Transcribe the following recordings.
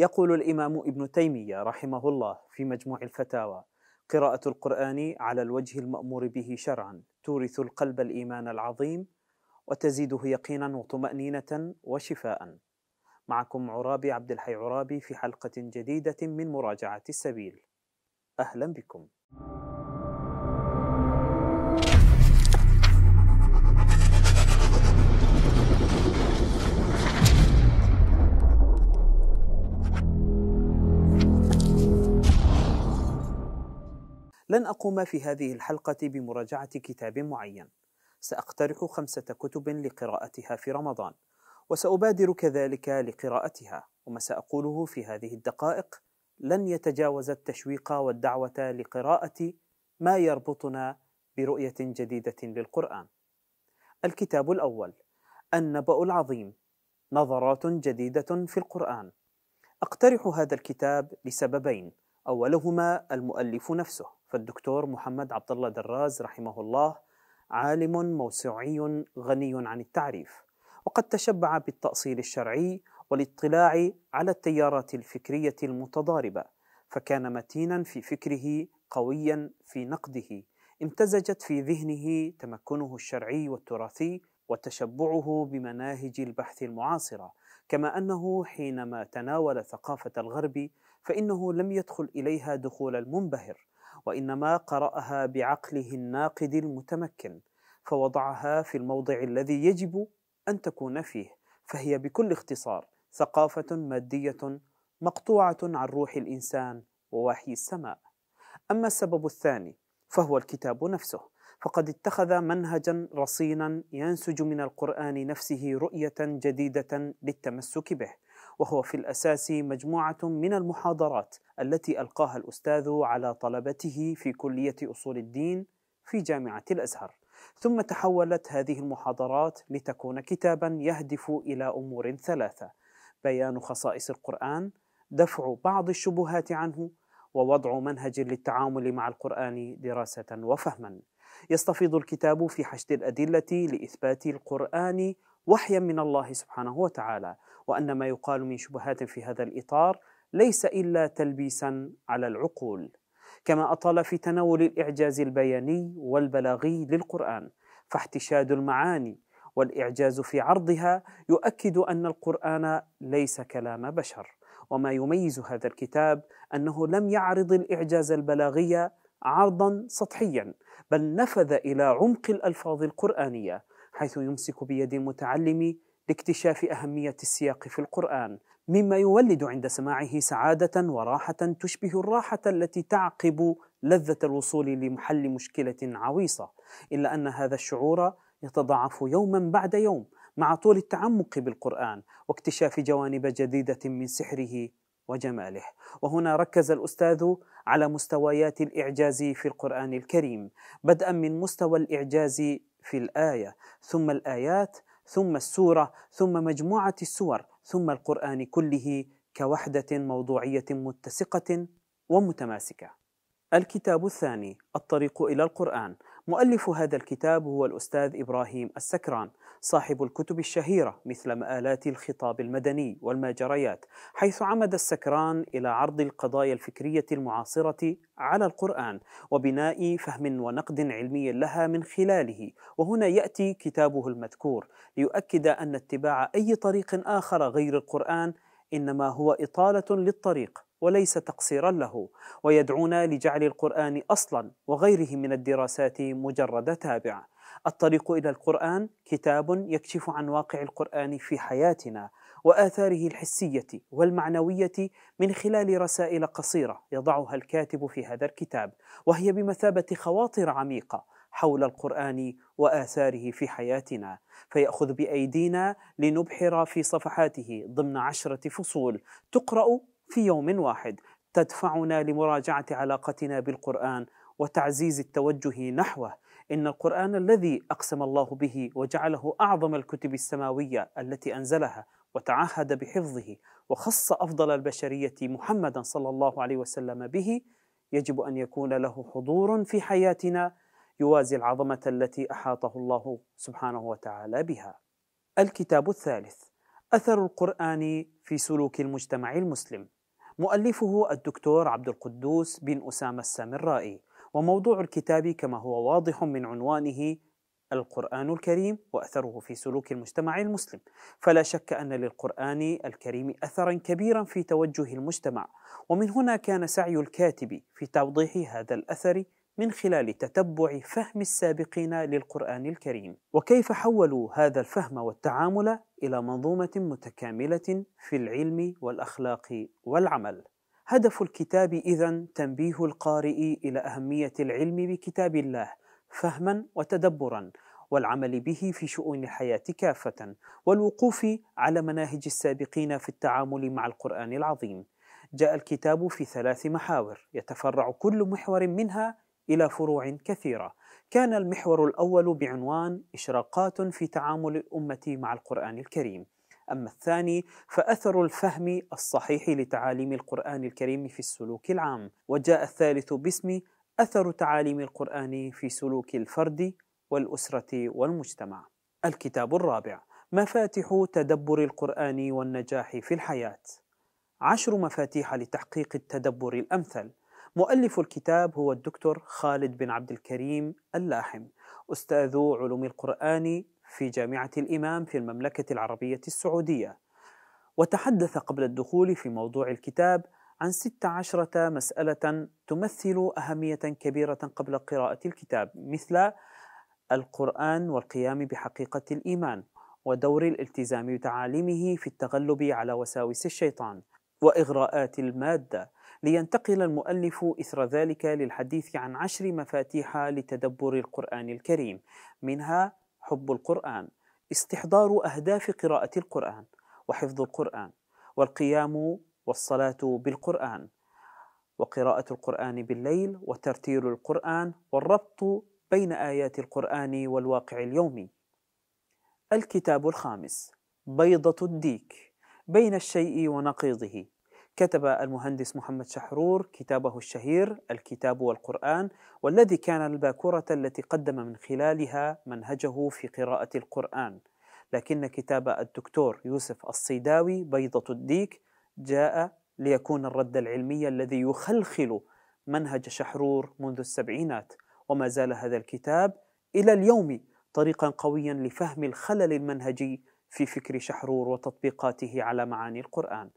يقول الإمام ابن تيمية رحمه الله في مجموع الفتاوى قراءة القرآن على الوجه المأمور به شرعا تورث القلب الإيمان العظيم وتزيده يقينا وطمأنينة وشفاء معكم عرابي عبد الحي عرابي في حلقة جديدة من مراجعة السبيل أهلا بكم لن أقوم في هذه الحلقة بمراجعة كتاب معين سأقترح خمسة كتب لقراءتها في رمضان وسأبادر كذلك لقراءتها وما سأقوله في هذه الدقائق لن يتجاوز التشويق والدعوة لقراءة ما يربطنا برؤية جديدة للقرآن. الكتاب الأول النبأ العظيم نظرات جديدة في القرآن. أقترح هذا الكتاب لسببين، أولهما المؤلف نفسه، فالدكتور محمد عبد الله دراز رحمه الله عالم موسوعي غني عن التعريف وقد تشبع بالتأصيل الشرعي والاطلاع على التيارات الفكرية المتضاربة فكان متينا في فكره قويا في نقده امتزجت في ذهنه تمكنه الشرعي والتراثي وتشبعه بمناهج البحث المعاصره كما انه حينما تناول ثقافه الغرب فانه لم يدخل اليها دخول المنبهر وإنما قرأها بعقله الناقد المتمكن فوضعها في الموضع الذي يجب أن تكون فيه فهي بكل اختصار ثقافة مادية مقطوعة عن روح الإنسان ووحي السماء أما السبب الثاني فهو الكتاب نفسه فقد اتخذ منهجا رصينا ينسج من القرآن نفسه رؤية جديدة للتمسك به وهو في الأساس مجموعة من المحاضرات التي ألقاها الأستاذ على طلبته في كلية أصول الدين في جامعة الأزهر ثم تحولت هذه المحاضرات لتكون كتابا يهدف إلى أمور ثلاثة بيان خصائص القرآن دفع بعض الشبهات عنه ووضع منهج للتعامل مع القرآن دراسة وفهما يستفيض الكتاب في حشد الأدلة لإثبات القرآن وحيا من الله سبحانه وتعالى وأن ما يقال من شبهات في هذا الإطار ليس إلا تلبيسا على العقول كما أطال في تناول الإعجاز البياني والبلاغي للقرآن فاحتشاد المعاني والإعجاز في عرضها يؤكد أن القرآن ليس كلام بشر وما يميز هذا الكتاب أنه لم يعرض الإعجاز البلاغي عرضا سطحيا بل نفذ إلى عمق الألفاظ القرآنية حيث يمسك بيد المتعلم لاكتشاف أهمية السياق في القرآن مما يولد عند سماعه سعادة وراحة تشبه الراحة التي تعقب لذة الوصول لمحل مشكلة عويصة، إلا أن هذا الشعور يتضاعف يوما بعد يوم مع طول التعمق بالقرآن واكتشاف جوانب جديدة من سحره وجماله، وهنا ركز الأستاذ على مستويات الإعجاز في القرآن الكريم، بدءا من مستوى الإعجاز في الآية، ثم الآيات، ثم السوره ثم مجموعه السور ثم القران كله كوحده موضوعيه متسقه ومتماسكه الكتاب الثاني الطريق إلى القرآن مؤلف هذا الكتاب هو الأستاذ إبراهيم السكران صاحب الكتب الشهيرة مثل مآلات الخطاب المدني والماجريات حيث عمد السكران إلى عرض القضايا الفكرية المعاصرة على القرآن وبناء فهم ونقد علمي لها من خلاله وهنا يأتي كتابه المذكور ليؤكد أن اتباع أي طريق آخر غير القرآن إنما هو إطالة للطريق وليس تقصيرا له ويدعونا لجعل القرآن أصلا وغيره من الدراسات مجرد تابع الطريق إلى القرآن كتاب يكشف عن واقع القرآن في حياتنا وآثاره الحسية والمعنوية من خلال رسائل قصيرة يضعها الكاتب في هذا الكتاب وهي بمثابة خواطر عميقة حول القرآن وآثاره في حياتنا فيأخذ بأيدينا لنبحر في صفحاته ضمن عشرة فصول تقرأ في يوم واحد تدفعنا لمراجعه علاقتنا بالقران وتعزيز التوجه نحوه ان القران الذي اقسم الله به وجعله اعظم الكتب السماويه التي انزلها وتعهد بحفظه وخص افضل البشريه محمدا صلى الله عليه وسلم به يجب ان يكون له حضور في حياتنا يوازي العظمه التي احاطه الله سبحانه وتعالى بها. الكتاب الثالث اثر القران في سلوك المجتمع المسلم مؤلفه الدكتور عبد القدوس بن أسامة السامرائي وموضوع الكتاب كما هو واضح من عنوانه القرآن الكريم وأثره في سلوك المجتمع المسلم، فلا شك أن للقرآن الكريم أثرا كبيرا في توجه المجتمع، ومن هنا كان سعي الكاتب في توضيح هذا الأثر من خلال تتبع فهم السابقين للقرآن الكريم، وكيف حولوا هذا الفهم والتعامل إلى منظومة متكاملة في العلم والأخلاق والعمل. هدف الكتاب إذا تنبيه القارئ إلى أهمية العلم بكتاب الله فهما وتدبرا، والعمل به في شؤون الحياة كافة، والوقوف على مناهج السابقين في التعامل مع القرآن العظيم. جاء الكتاب في ثلاث محاور يتفرع كل محور منها إلى فروع كثيرة كان المحور الأول بعنوان إشراقات في تعامل الأمة مع القرآن الكريم أما الثاني فأثر الفهم الصحيح لتعاليم القرآن الكريم في السلوك العام وجاء الثالث باسم أثر تعاليم القرآن في سلوك الفرد والأسرة والمجتمع الكتاب الرابع مفاتح تدبر القرآن والنجاح في الحياة عشر مفاتيح لتحقيق التدبر الأمثل مؤلف الكتاب هو الدكتور خالد بن عبد الكريم اللاحم أستاذ علوم القرآن في جامعة الإمام في المملكة العربية السعودية وتحدث قبل الدخول في موضوع الكتاب عن ست عشرة مسألة تمثل أهمية كبيرة قبل قراءة الكتاب مثل القرآن والقيام بحقيقة الإيمان ودور الالتزام بتعاليمه في التغلب على وساوس الشيطان وإغراءات المادة لينتقل المؤلف إثر ذلك للحديث عن عشر مفاتيح لتدبر القرآن الكريم منها حب القرآن استحضار أهداف قراءة القرآن وحفظ القرآن والقيام والصلاة بالقرآن وقراءة القرآن بالليل وترتيل القرآن والربط بين آيات القرآن والواقع اليومي. الكتاب الخامس بيضة الديك بين الشيء ونقيضه كتب المهندس محمد شحرور كتابه الشهير الكتاب والقرآن والذي كان الباكورة التي قدم من خلالها منهجه في قراءة القرآن لكن كتاب الدكتور يوسف الصيداوي بيضة الديك جاء ليكون الرد العلمي الذي يخلخل منهج شحرور منذ السبعينات وما زال هذا الكتاب إلى اليوم طريقا قويا لفهم الخلل المنهجي في فكر شحرور وتطبيقاته على معاني القرآن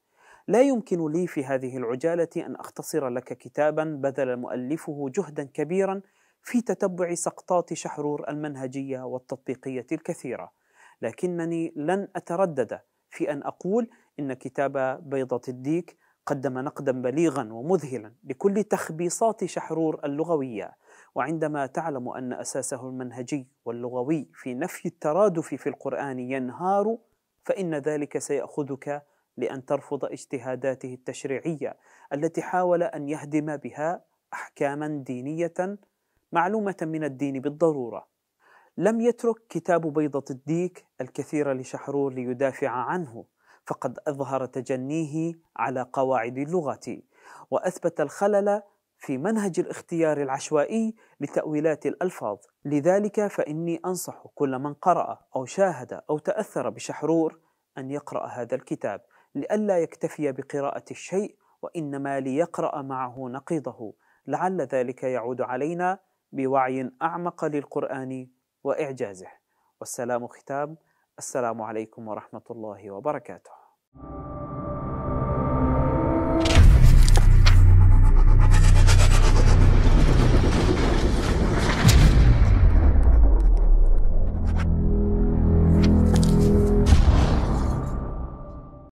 لا يمكن لي في هذه العجالة أن أختصر لك كتابا بذل مؤلفه جهدا كبيرا في تتبع سقطات شحرور المنهجية والتطبيقية الكثيرة، لكنني لن أتردد في أن أقول إن كتاب بيضة الديك قدم نقدا بليغا ومذهلا لكل تخبيصات شحرور اللغويه وعندما تعلم ان اساسه المنهجي واللغوي في نفي الترادف في القران ينهار فان ذلك سياخذك لأن ترفض اجتهاداته التشريعية التي حاول أن يهدم بها أحكاما دينية معلومة من الدين بالضرورة. لم يترك كتاب بيضة الديك الكثير لشحرور ليدافع عنه، فقد أظهر تجنيه على قواعد اللغة، وأثبت الخلل في منهج الاختيار العشوائي لتأويلات الألفاظ، لذلك فإني أنصح كل من قرأ أو شاهد أو تأثر بشحرور أن يقرأ هذا الكتاب لئلا يكتفي بقراءة الشيء وإنما ليقرأ معه نقيضه لعل ذلك يعود علينا بوعي أعمق للقرآن وإعجازه والسلام ختام السلام عليكم ورحمة الله وبركاته